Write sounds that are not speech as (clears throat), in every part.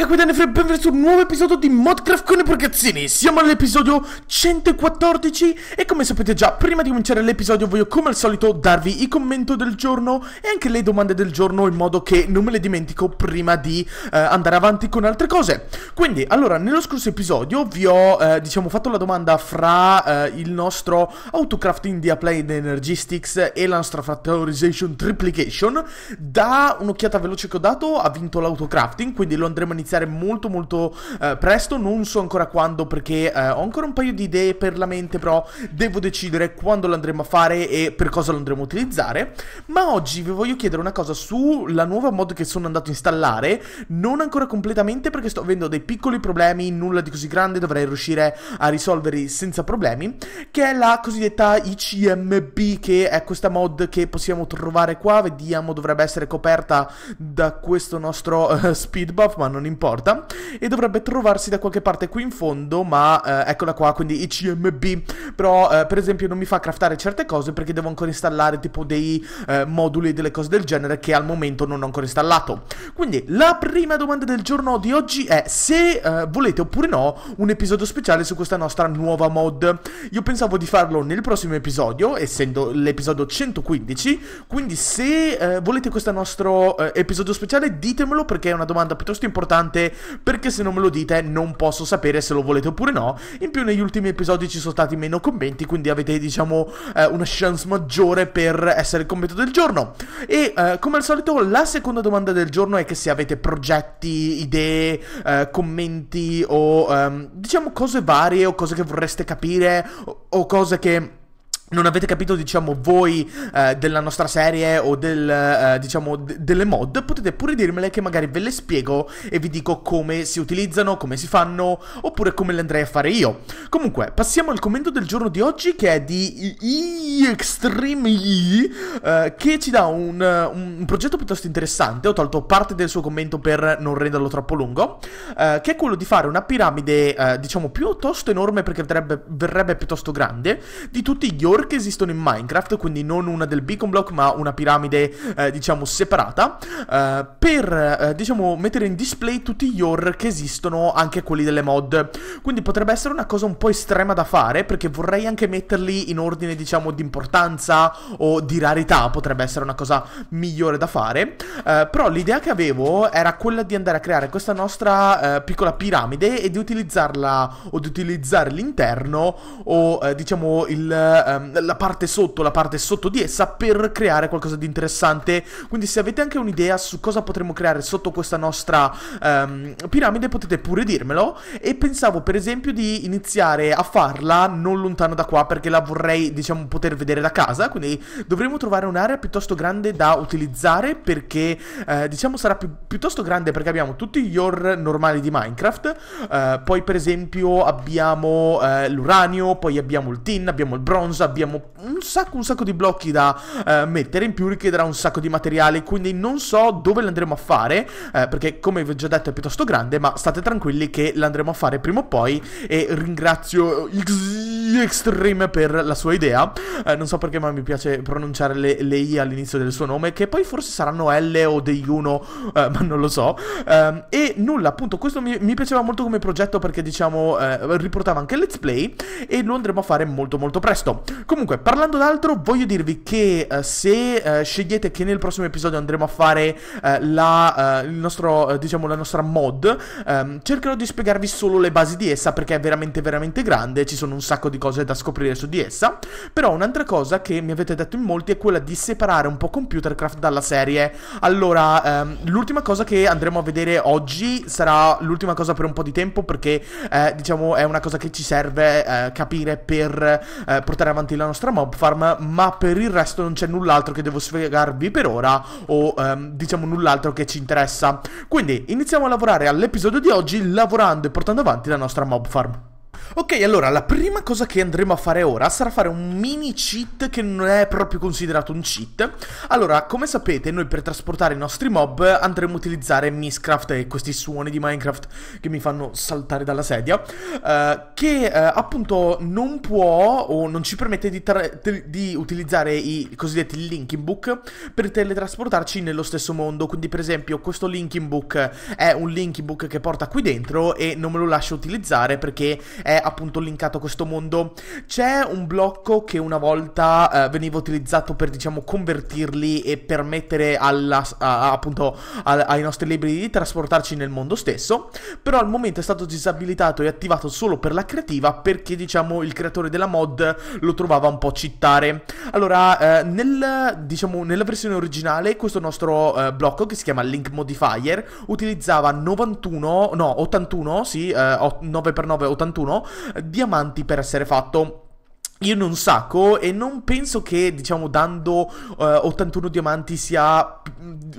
qui Capitane Fred, benvenuti su un nuovo episodio di Modcraft con i porcazzini Siamo all'episodio 114 e come sapete già, prima di cominciare l'episodio voglio come al solito darvi i commenti del giorno E anche le domande del giorno in modo che non me le dimentico prima di eh, andare avanti con altre cose Quindi, allora, nello scorso episodio vi ho, eh, diciamo, fatto la domanda fra eh, il nostro Autocraft India Play Energistics e la nostra Factorization Triplication Da un'occhiata veloce che ho dato ha vinto l'autocrafting, quindi lo andremo a iniziare iniziare molto molto eh, presto, non so ancora quando perché eh, ho ancora un paio di idee per la mente, però devo decidere quando lo andremo a fare e per cosa lo andremo a utilizzare. Ma oggi vi voglio chiedere una cosa sulla nuova mod che sono andato a installare, non ancora completamente perché sto avendo dei piccoli problemi, nulla di così grande, dovrei riuscire a risolverli senza problemi, che è la cosiddetta ICMB che è questa mod che possiamo trovare qua, vediamo dovrebbe essere coperta da questo nostro uh, speed buff, ma non importa importa, e dovrebbe trovarsi da qualche parte qui in fondo, ma eh, eccola qua, quindi ICMB, però eh, per esempio non mi fa craftare certe cose perché devo ancora installare tipo dei eh, moduli e delle cose del genere che al momento non ho ancora installato. Quindi la prima domanda del giorno di oggi è se eh, volete oppure no un episodio speciale su questa nostra nuova mod. Io pensavo di farlo nel prossimo episodio, essendo l'episodio 115, quindi se eh, volete questo nostro eh, episodio speciale ditemelo perché è una domanda piuttosto importante importante perché se non me lo dite non posso sapere se lo volete oppure no. In più negli ultimi episodi ci sono stati meno commenti, quindi avete diciamo eh, una chance maggiore per essere il commento del giorno. E eh, come al solito la seconda domanda del giorno è che se avete progetti, idee, eh, commenti o ehm, diciamo cose varie o cose che vorreste capire o, o cose che non avete capito, diciamo, voi eh, della nostra serie o del, eh, diciamo, d- delle mod, potete pure dirmele che magari ve le spiego e vi dico come si utilizzano, come si fanno, oppure come le andrei a fare io. Comunque, passiamo al commento del giorno di oggi che è di I, Extreme I, eh, che ci dà un, un, progetto piuttosto interessante. Ho tolto parte del suo commento per non renderlo troppo lungo, eh, che è quello di fare una piramide, eh, diciamo, piuttosto enorme perché verrebbe, verrebbe piuttosto grande, di tutti gli ordini Block che esistono in Minecraft, quindi non una del Beacon Block ma una piramide eh, diciamo separata, eh, per eh, diciamo mettere in display tutti gli ore che esistono, anche quelli delle mod. Quindi potrebbe essere una cosa un po' estrema da fare perché vorrei anche metterli in ordine diciamo di importanza o di rarità, potrebbe essere una cosa migliore da fare. Eh, però l'idea che avevo era quella di andare a creare questa nostra eh, piccola piramide e di utilizzarla o di utilizzare l'interno o eh, diciamo il, ehm, la parte sotto, la parte sotto di essa per creare qualcosa di interessante. Quindi se avete anche un'idea su cosa potremmo creare sotto questa nostra um, piramide potete pure dirmelo e pensavo per esempio di iniziare a farla non lontano da qua perché la vorrei diciamo poter vedere da casa, quindi dovremmo trovare un'area piuttosto grande da utilizzare perché eh, diciamo sarà pi piuttosto grande perché abbiamo tutti gli or normali di Minecraft, eh, poi per esempio abbiamo eh, l'uranio, poi abbiamo il tin, abbiamo il bronzo, abbiamo abbiamo un sacco, un sacco di blocchi da eh, mettere, in più richiederà un sacco di materiali, quindi non so dove l'andremo a fare, eh, perché come vi ho già detto è piuttosto grande, ma state tranquilli che l'andremo a fare prima o poi e ringrazio Xtreme per la sua idea, eh, non so perché ma mi piace pronunciare le, le I all'inizio del suo nome, che poi forse saranno L o dei 1, eh, ma non lo so, ehm, e nulla, appunto questo mi, mi, piaceva molto come progetto perché diciamo eh, riportava anche il let's play e lo andremo a fare molto molto presto. Comunque, parlando d'altro, voglio dirvi che uh, se uh, scegliete che nel prossimo episodio andremo a fare uh, la, nostro, diciamo, la, nostra mod, um, cercherò di spiegarvi solo le basi di essa perché è veramente, veramente grande. Ci sono un sacco di cose da scoprire su di essa. Però un'altra cosa che mi avete detto in molti è quella di separare un po' Computercraft dalla serie. Allora, um, l'ultima cosa che andremo a vedere oggi sarà l'ultima cosa per un po' di tempo perché, diciamo, è una cosa che ci serve capire per portare avanti avanti la nostra mob farm, ma per il resto non c'è null'altro che devo spiegarvi per ora, o ehm, diciamo null'altro che ci interessa. Quindi iniziamo a lavorare all'episodio di oggi lavorando e portando avanti la nostra mob farm. Ok, allora, la prima cosa che andremo a fare ora sarà fare un mini cheat che non è proprio considerato un cheat. Allora, come sapete, noi per trasportare i nostri mob andremo a utilizzare Miscraft e questi suoni di Minecraft che mi fanno saltare dalla sedia, eh, che eh, appunto non può o non ci permette di, di utilizzare i cosiddetti linking book per teletrasportarci nello stesso mondo. Quindi, per esempio, questo linking book è un linking book che porta qui dentro e non me lo lascio utilizzare perché è appunto linkato a questo mondo. C'è un blocco che una volta eh, veniva utilizzato per diciamo convertirli e permettere alla, a, appunto a, ai nostri libri di trasportarci nel mondo stesso, però al momento è stato disabilitato e attivato solo per la creativa perché diciamo il creatore della mod lo trovava un po' cittare. Allora, eh, nel, diciamo, nella versione originale questo nostro eh, blocco che si chiama Link Modifier utilizzava 91, no 81, sì, eh, 9x9 81 diamanti per essere fatto io non sacco e non penso che, diciamo, dando uh, eh, 81 diamanti sia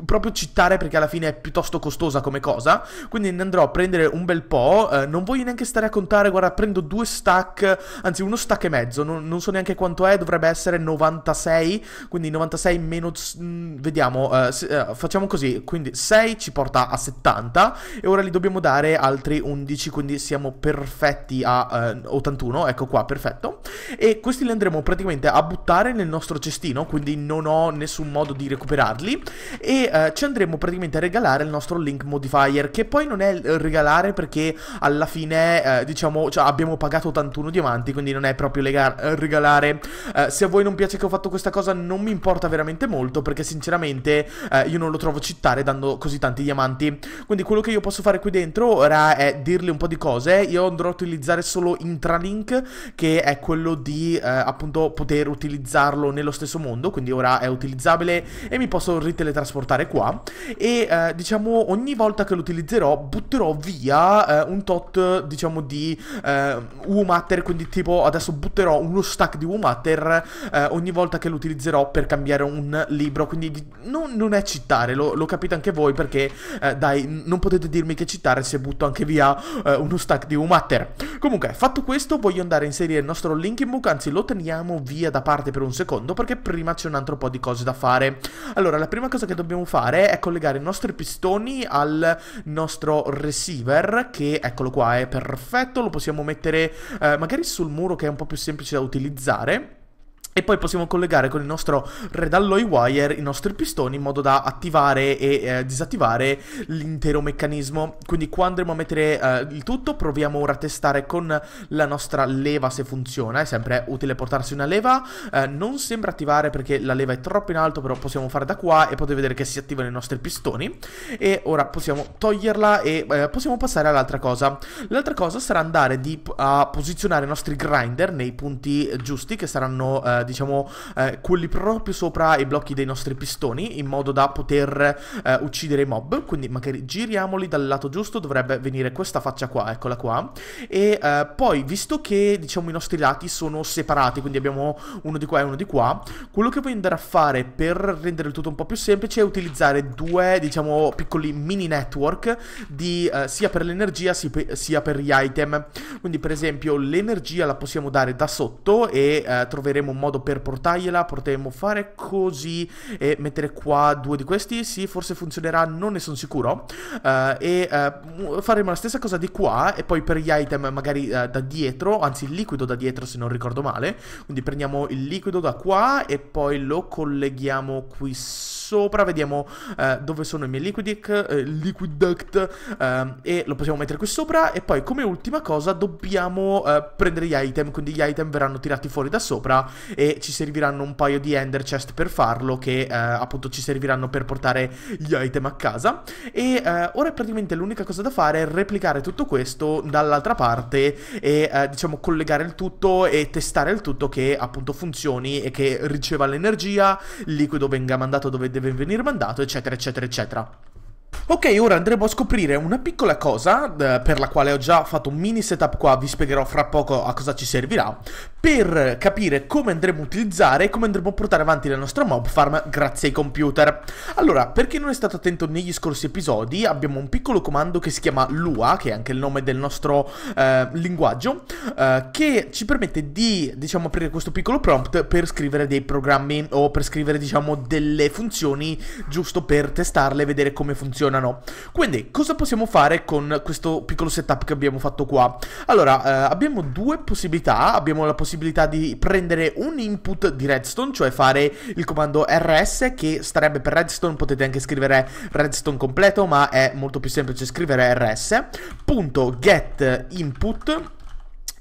proprio cittare perché alla fine è piuttosto costosa come cosa. Quindi ne andrò a prendere un bel po'. Uh, non voglio neanche stare a contare, guarda, prendo due stack, anzi uno stack e mezzo. Non, non so neanche quanto è, dovrebbe essere 96. Quindi 96 meno... Mh, vediamo, uh, eh, se, facciamo così. Quindi 6 ci porta a 70 e ora li dobbiamo dare altri 11, quindi siamo perfetti a 81. Ecco qua, perfetto. E questi li andremo praticamente a buttare nel nostro cestino, quindi non ho nessun modo di recuperarli e eh, ci andremo praticamente a regalare il nostro link modifier, che poi non è regalare perché alla fine eh, diciamo cioè abbiamo pagato 81 diamanti, quindi non è proprio eh, regalare. Eh, se a voi non piace che ho fatto questa cosa non mi importa veramente molto perché sinceramente eh, io non lo trovo cittare dando così tanti diamanti. Quindi quello che io posso fare qui dentro ora è dirle un po' di cose, io andrò a utilizzare solo intralink che è quello di di eh, appunto poter utilizzarlo nello stesso mondo, quindi ora è utilizzabile e mi posso riteletrasportare qua e eh, diciamo ogni volta che lo utilizzerò butterò via eh, un tot diciamo di eh, Wmatter, quindi tipo adesso butterò uno stack di Wmatter eh, ogni volta che lo utilizzerò per cambiare un libro, quindi non, non è citare, lo, lo, capite anche voi perché eh, dai non potete dirmi che citare se butto anche via eh, uno stack di Wmatter. Comunque fatto questo voglio andare a inserire il nostro link in buca anzi lo teniamo via da parte per un secondo perché prima c'è un altro po' di cose da fare. Allora, la prima cosa che dobbiamo fare è collegare i nostri pistoni al nostro receiver che, eccolo qua, è perfetto, lo possiamo mettere eh, magari sul muro che è un po' più semplice da utilizzare. E poi possiamo collegare con il nostro Red Alloy Wire i nostri pistoni in modo da attivare e eh, disattivare l'intero meccanismo. Quindi qua andremo a mettere eh, il tutto, proviamo ora a testare con la nostra leva se funziona. È sempre utile portarsi una leva, eh, non sembra attivare perché la leva è troppo in alto, però possiamo fare da qua e potete vedere che si attivano i nostri pistoni. E ora possiamo toglierla e eh, possiamo passare all'altra cosa. L'altra cosa sarà andare di, a posizionare i nostri grinder nei punti eh, giusti che saranno eh, diciamo, eh, quelli proprio sopra i blocchi dei nostri pistoni, in modo da poter eh, uccidere i mob. Quindi magari giriamoli dal lato giusto, dovrebbe venire questa faccia qua, eccola qua. E eh, poi, visto che, diciamo, i nostri lati sono separati, quindi abbiamo uno di qua e uno di qua, quello che voglio andare a fare per rendere il tutto un po' più semplice è utilizzare due, diciamo, piccoli mini network di, eh, sia per l'energia sia per gli item. Quindi, per esempio, l'energia la possiamo dare da sotto e eh, troveremo un modo modo per portargliela potremmo fare così e mettere qua due di questi, sì forse funzionerà, non ne sono sicuro uh, e uh, faremo la stessa cosa di qua e poi per gli item magari uh, da dietro, anzi il liquido da dietro se non ricordo male, quindi prendiamo il liquido da qua e poi lo colleghiamo qui sotto sopra, vediamo eh, dove sono i miei liquid, eh, liquid duct eh, e lo possiamo mettere qui sopra e poi come ultima cosa dobbiamo eh, prendere gli item, quindi gli item verranno tirati fuori da sopra e ci serviranno un paio di ender chest per farlo che eh, appunto ci serviranno per portare gli item a casa e eh, ora praticamente l'unica cosa da fare è replicare tutto questo dall'altra parte e diciamo collegare il tutto e testare il tutto che appunto funzioni e che riceva l'energia, il liquido venga mandato dove deve deve venire mandato, eccetera, eccetera, eccetera. Ok, ora andremo a scoprire una piccola cosa eh, per la quale ho già fatto un mini setup qua, vi spiegherò fra poco a cosa ci servirà, per capire come andremo a utilizzare e come andremo a portare avanti la nostra mob farm grazie ai computer. Allora, per chi non è stato attento negli scorsi episodi, abbiamo un piccolo comando che si chiama Lua, che è anche il nome del nostro eh, linguaggio, eh, che ci permette di, diciamo, aprire questo piccolo prompt per scrivere dei programmi o per scrivere, diciamo, delle funzioni giusto per testarle e vedere come funziona funzionano. Quindi, cosa possiamo fare con questo piccolo setup che abbiamo fatto qua? Allora, eh, abbiamo due possibilità. Abbiamo la possibilità di prendere un input di redstone, cioè fare il comando rs che starebbe per redstone. Potete anche scrivere redstone completo, ma è molto più semplice scrivere rs. Punto get input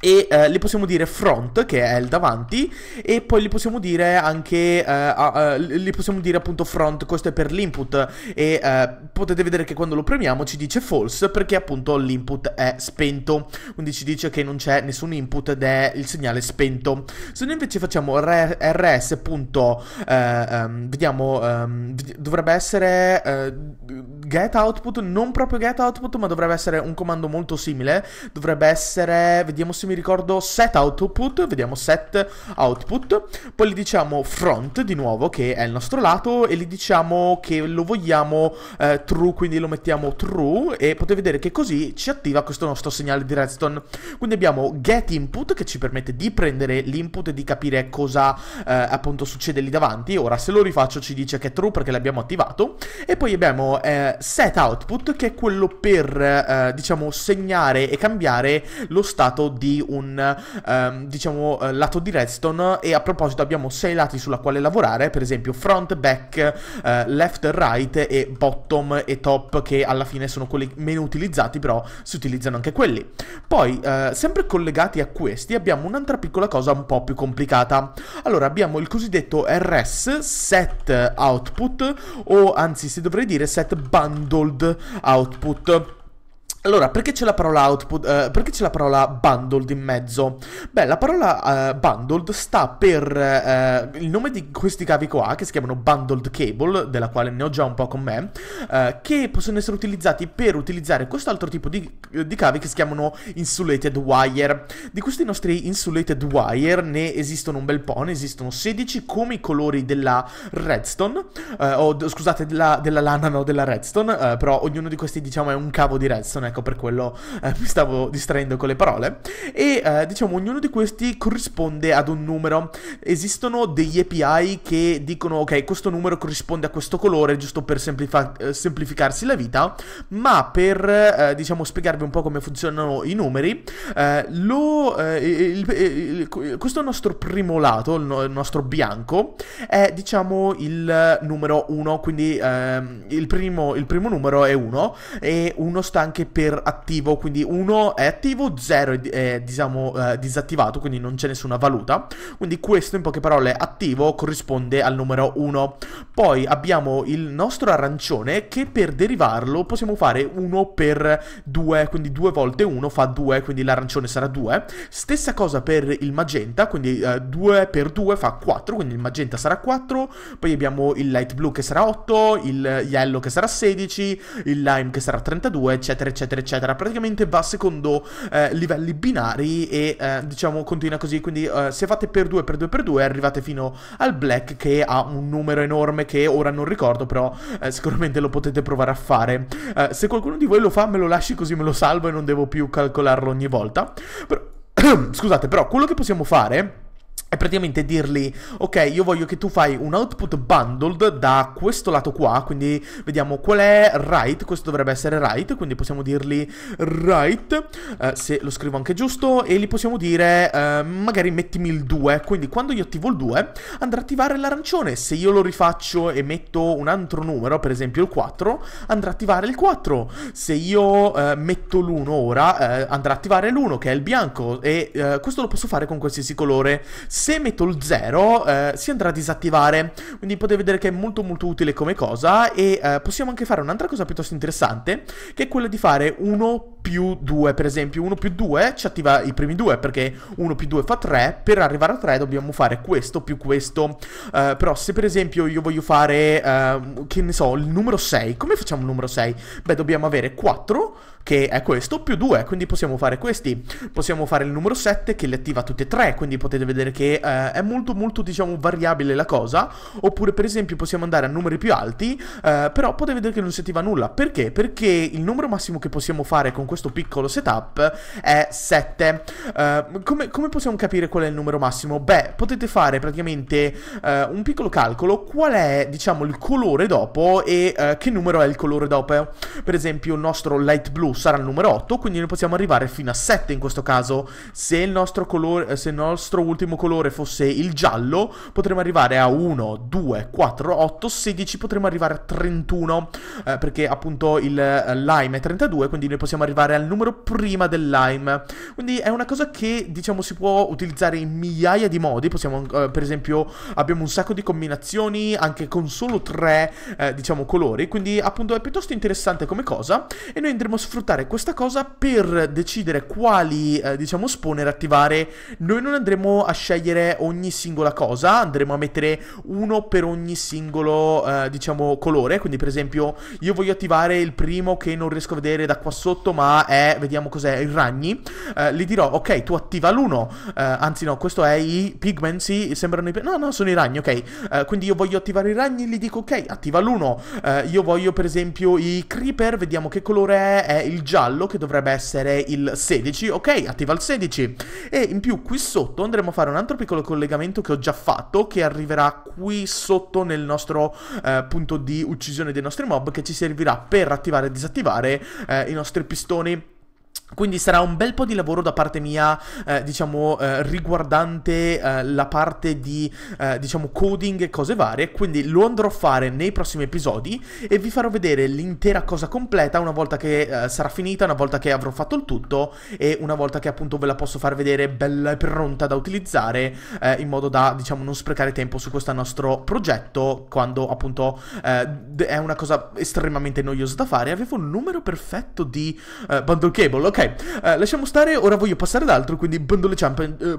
e eh, le possiamo dire front che è il davanti e poi li possiamo dire anche eh, a, a, eh, le possiamo dire appunto front questo è per l'input e eh, potete vedere che quando lo premiamo ci dice false perché appunto l'input è spento quindi ci dice che non c'è nessun input ed è il segnale spento se noi invece facciamo rs punto um, vediamo um, dovrebbe essere uh, get output non proprio get output ma dovrebbe essere un comando molto simile dovrebbe essere vediamo se mi ricordo set output, vediamo set output, poi gli diciamo front di nuovo che è il nostro lato e gli diciamo che lo vogliamo eh, true, quindi lo mettiamo true e potete vedere che così ci attiva questo nostro segnale di redstone. Quindi abbiamo get input che ci permette di prendere l'input e di capire cosa eh, appunto succede lì davanti, ora se lo rifaccio ci dice che è true perché l'abbiamo attivato e poi abbiamo eh, set output che è quello per eh, diciamo segnare e cambiare lo stato di un um, diciamo eh, lato di redstone e a proposito abbiamo sei lati sulla quale lavorare, per esempio front, back, uh, left, right e bottom e top che alla fine sono quelli meno utilizzati, però si utilizzano anche quelli. Poi uh, sempre collegati a questi abbiamo un'altra piccola cosa un po' più complicata. Allora abbiamo il cosiddetto RS set output o anzi si dovrei dire set bundled output allora, perché c'è la parola output? Eh, perché c'è la parola bundled in mezzo? Beh, la parola eh, bundled sta per eh, il nome di questi cavi qua, che si chiamano bundled cable, della quale ne ho già un po' con me, eh, che possono essere utilizzati per utilizzare questo altro tipo di, di, cavi che si chiamano insulated wire. Di questi nostri insulated wire ne esistono un bel po', ne esistono 16 come i colori della redstone, eh, o scusate, della, della lana, no, della redstone, eh, però ognuno di questi diciamo è un cavo di redstone ecco per quello eh, mi stavo distraendo con le parole. E eh, diciamo ognuno di questi corrisponde ad un numero. Esistono degli API che dicono ok questo numero corrisponde a questo colore giusto per semplifa- eh, semplificarsi la vita, ma per eh, diciamo spiegarvi un po' come funzionano i numeri, eh, lo, eh, il, il, il, questo nostro primo lato, no, il, nostro bianco, è diciamo il numero 1, quindi ehm, primo, il primo numero è 1 e 1 sta anche per per attivo, quindi 1 è attivo, 0 è, è diciamo, eh, disattivato, quindi non c'è nessuna valuta. Quindi questo in poche parole attivo corrisponde al numero 1. Poi abbiamo il nostro arancione che per derivarlo possiamo fare 1 per 2, quindi 2 volte 1 fa 2, quindi l'arancione sarà 2. Stessa cosa per il magenta, quindi eh, 2 per 2 fa 4, quindi il magenta sarà 4. Poi abbiamo il light blue che sarà 8, il yellow che sarà 16, il lime che sarà 32, eccetera, eccetera eccetera, eccetera. Praticamente va secondo eh, livelli binari e eh, diciamo continua così. Quindi eh, se fate per 2, per 2, per 2 arrivate fino al black che ha un numero enorme che ora non ricordo, però eh, sicuramente lo potete provare a fare. Eh, se qualcuno di voi lo fa me lo lasci così me lo salvo e non devo più calcolarlo ogni volta. Però... (clears throat) Scusate, però quello che possiamo fare è praticamente dirgli, ok, io voglio che tu fai un output bundled da questo lato qua, quindi vediamo qual è right, questo dovrebbe essere right, quindi possiamo dirgli right, eh, se lo scrivo anche giusto, e gli possiamo dire, eh, magari mettimi il 2, quindi quando io attivo il 2 andrà a attivare l'arancione, se io lo rifaccio e metto un altro numero, per esempio il 4, andrà a attivare il 4, se io eh, metto l'1 ora eh, andrà a attivare l'1 che è il bianco, e eh, questo lo posso fare con qualsiasi colore, se metto il 0 eh, si andrà a disattivare, quindi potete vedere che è molto molto utile come cosa e eh, possiamo anche fare un'altra cosa piuttosto interessante che è quella di fare uno più 2, per esempio, 1 più 2 ci attiva i primi due, perché 1 più 2 fa 3, per arrivare a 3 dobbiamo fare questo più questo, uh, però se per esempio io voglio fare, uh, che ne so, il numero 6, come facciamo il numero 6? Beh, dobbiamo avere 4, che è questo, più 2, quindi possiamo fare questi, possiamo fare il numero 7 che li attiva tutti e tre, quindi potete vedere che uh, è molto molto, diciamo, variabile la cosa, oppure per esempio possiamo andare a numeri più alti, eh, però potete vedere che non si attiva nulla, perché? Perché il numero massimo che possiamo fare con questo piccolo setup è 7. Uh, eh, come, come, possiamo capire qual è il numero massimo? Beh, potete fare praticamente uh, un piccolo calcolo qual è, diciamo, il colore dopo e uh, che numero è il colore dopo. Per esempio il nostro light blue sarà il numero 8, quindi noi possiamo arrivare fino a 7 in questo caso. Se il nostro, colore, se il nostro ultimo colore fosse il giallo, potremmo arrivare a 1, 2, 4, 8, 16, potremmo arrivare a 31, perché appunto il lime è 32, quindi noi possiamo arrivare arrivare al numero prima del lime. Quindi è una cosa che, diciamo, si può utilizzare in migliaia di modi. Possiamo, eh, per esempio, abbiamo un sacco di combinazioni anche con solo tre, eh, diciamo, colori. Quindi, appunto, è piuttosto interessante come cosa. E noi andremo a sfruttare questa cosa per decidere quali, eh, diciamo, spawner attivare. Noi non andremo a scegliere ogni singola cosa, andremo a mettere uno per ogni singolo, eh, diciamo, colore. Quindi, per esempio, io voglio attivare il primo che non riesco a vedere da qua sotto, ma ma è, vediamo cos'è, i ragni, eh, gli dirò, ok, tu attiva l'uno. eh, anzi no, questo è i pigmensi, sembrano i... no, no, sono i ragni, ok, eh, quindi io voglio attivare i ragni, gli dico, ok, attiva l'1, eh, io voglio per esempio i creeper, vediamo che colore è, è il giallo, che dovrebbe essere il 16, ok, attiva il 16, e in più qui sotto andremo a fare un altro piccolo collegamento che ho già fatto, che arriverà qui sotto nel nostro eh, punto di uccisione dei nostri mob, che ci servirà per attivare e disattivare eh, i nostri pistoni, canzoni Quindi sarà un bel po' di lavoro da parte mia, eh, diciamo, eh, riguardante eh, la parte di, eh, diciamo, coding e cose varie, quindi lo andrò a fare nei prossimi episodi e vi farò vedere l'intera cosa completa una volta che eh, sarà finita, una volta che avrò fatto il tutto e una volta che appunto ve la posso far vedere bella e pronta da utilizzare eh, in modo da, diciamo, non sprecare tempo su questo nostro progetto quando appunto è una cosa estremamente noiosa da fare. Avevo un numero perfetto di bundle cable Rumble, ok. Eh, lasciamo stare, ora voglio passare ad altro, quindi Bundle Champion... Eh,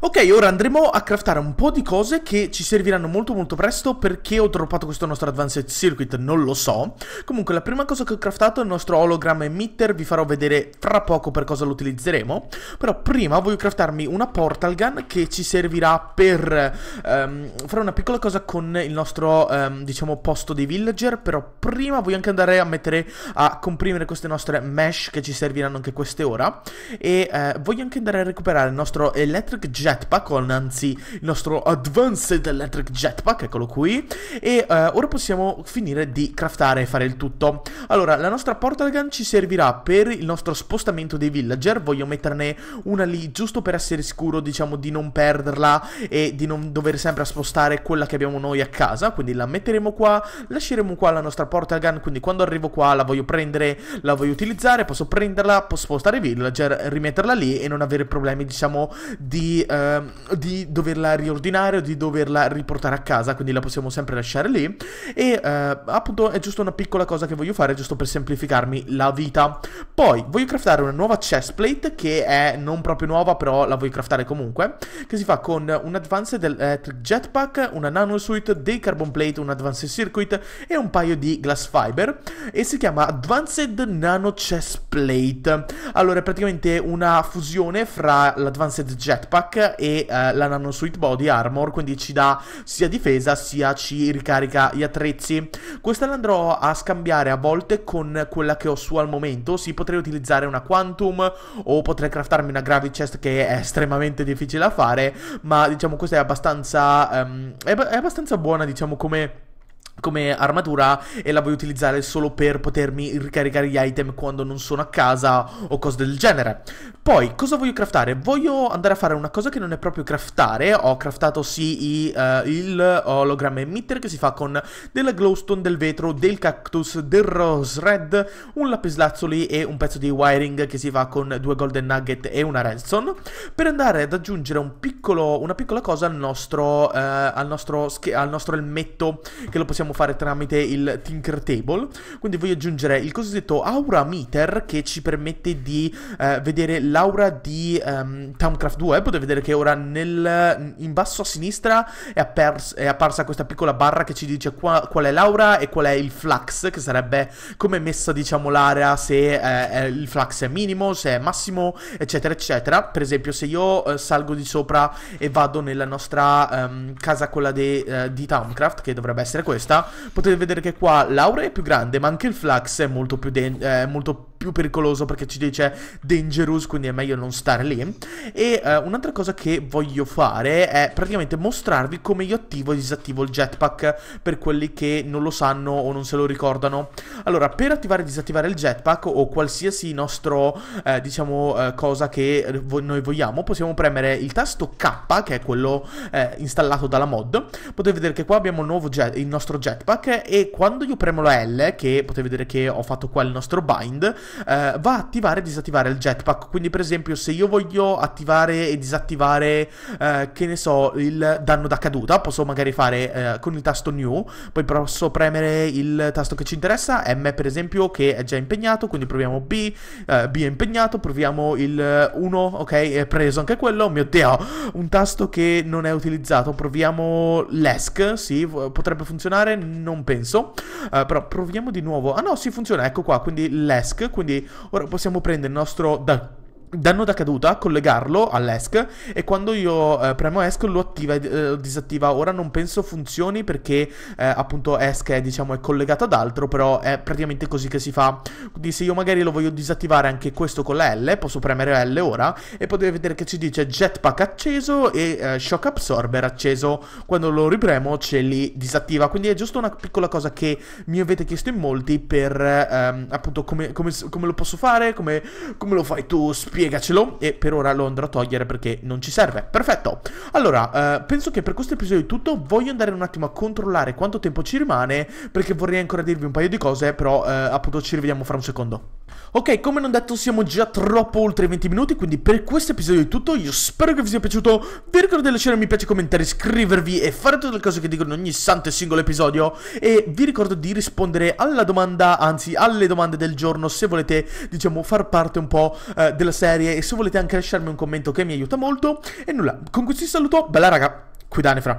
Ok, ora andremo a craftare un po' di cose che ci serviranno molto molto presto perché ho droppato questo nostro Advanced Circuit, non lo so. Comunque la prima cosa che ho craftato è il nostro Hologram Emitter, vi farò vedere fra poco per cosa lo utilizzeremo. Però prima voglio craftarmi una Portal Gun che ci servirà per um, fare una piccola cosa con il nostro, um, diciamo, posto dei villager. Però prima voglio anche andare a mettere, a comprimere queste nostre mesh che ci serviranno anche queste ora. E uh, voglio anche andare a recuperare il nostro Electric Jet jetpack, o anzi il nostro Advanced Electric Jetpack, eccolo qui, e eh, ora possiamo finire di craftare e fare il tutto. Allora, la nostra portal gun ci servirà per il nostro spostamento dei villager, voglio metterne una lì giusto per essere sicuro, diciamo, di non perderla e di non dover sempre spostare quella che abbiamo noi a casa, quindi la metteremo qua, lasceremo qua la nostra portal gun, quindi quando arrivo qua la voglio prendere, la voglio utilizzare, posso prenderla, posso spostare i villager, rimetterla lì e non avere problemi, diciamo, di... Eh, ehm, di doverla riordinare o di doverla riportare a casa, quindi la possiamo sempre lasciare lì. E eh, appunto è giusto una piccola cosa che voglio fare, giusto per semplificarmi la vita. Poi voglio craftare una nuova chestplate che è non proprio nuova, però la voglio craftare comunque, che si fa con un advanced electric jetpack, una nano suite, dei carbon plate, un advanced circuit e un paio di glass fiber e si chiama Advanced Nano Chestplate. Allora, è praticamente una fusione fra l'advanced jetpack e eh, la Nano Sweet Body Armor, quindi ci dà sia difesa sia ci ricarica gli attrezzi. Questa l'andrò a scambiare a volte con quella che ho su al momento, si sì, potrei utilizzare una Quantum o potrei craftarmi una Gravity Chest che è estremamente difficile da fare, ma diciamo questa è abbastanza, um, è, è abbastanza buona diciamo come come armatura e la voglio utilizzare solo per potermi ricaricare gli item quando non sono a casa o cose del genere. Poi, cosa voglio craftare? Voglio andare a fare una cosa che non è proprio craftare, ho craftato sì i, uh, il hologramma emitter che si fa con della glowstone, del vetro, del cactus, del rose red, un lapislazzoli e un pezzo di wiring che si fa con due golden nugget e una redstone, per andare ad aggiungere un piccolo, una piccola cosa al nostro, uh, al nostro, al nostro elmetto che lo possiamo possiamo fare tramite il Tinker Table. Quindi voglio aggiungere il cosiddetto Aura Meter che ci permette di eh, vedere l'aura di um, Towncraft 2. Potete vedere che ora nel, in basso a sinistra è, appers- è, apparsa questa piccola barra che ci dice qua, qual è l'aura e qual è il flux, che sarebbe come messa diciamo l'area se eh, il flux è minimo, se è massimo, eccetera, eccetera. Per esempio se io eh, salgo di sopra e vado nella nostra um, casa quella de, eh, di Towncraft, che dovrebbe essere questa, potete vedere che qua l'aura è più grande, ma anche il flux è molto più, de- eh, molto più pericoloso perché ci dice dangerous, quindi è meglio non stare lì. E uh, un'altra cosa che voglio fare è praticamente mostrarvi come io attivo e disattivo il jetpack per quelli che non lo sanno o non se lo ricordano. Allora, per attivare e disattivare il jetpack o qualsiasi nostro, eh, diciamo, eh, cosa che vo noi vogliamo, possiamo premere il tasto K, che è quello eh, installato dalla mod. Potete vedere che qua abbiamo il, jet il nostro jetpack e quando io premo la L, che potete vedere che ho fatto qua il nostro bind, eh, va a attivare e disattivare il jetpack. Quindi, per esempio, se io voglio attivare e disattivare, eh, che ne so, il danno da caduta, posso magari fare eh, con il tasto new, poi posso premere il tasto che ci interessa, M per esempio, che è già impegnato, quindi proviamo B, eh, B è impegnato, proviamo il 1, ok, è preso anche quello, oh mio dio, un tasto che non è utilizzato, proviamo l'ESC, sì, potrebbe funzionare, non penso, eh, però proviamo di nuovo, ah no, si sì, funziona, ecco qua, quindi l'ESC, quindi ora possiamo prendere il nostro da danno da caduta, collegarlo all'ESC e quando io eh, premo ESC lo attiva e eh, disattiva. Ora non penso funzioni perché eh, appunto ESC è, diciamo, è collegata ad altro, però è praticamente così che si fa. Quindi se io magari lo voglio disattivare anche questo con la L, posso premere L ora e potete vedere che ci dice jetpack acceso e eh, shock absorber acceso. Quando lo ripremo ce li disattiva. Quindi è giusto una piccola cosa che mi avete chiesto in molti per ehm, appunto come, come, come, lo posso fare, come, come lo fai tu, spiegami spiegacelo e per ora lo andrò a togliere perché non ci serve. Perfetto. Allora, eh, penso che per questo episodio è tutto. Voglio andare un attimo a controllare quanto tempo ci rimane perché vorrei ancora dirvi un paio di cose, però eh, appunto ci rivediamo fra un secondo. Ok, come non detto siamo già troppo oltre i 20 minuti, quindi per questo episodio è tutto. Io spero che vi sia piaciuto. Vi ricordo di lasciare un mi piace, commentare, iscrivervi e fare tutte le cose che dico in ogni santo e singolo episodio. E vi ricordo di rispondere alla domanda, anzi alle domande del giorno, se volete, diciamo, far parte un po' eh, della serie serie e se volete anche lasciarmi un commento che mi aiuta molto. E nulla, con questo saluto, bella raga, qui Danefra.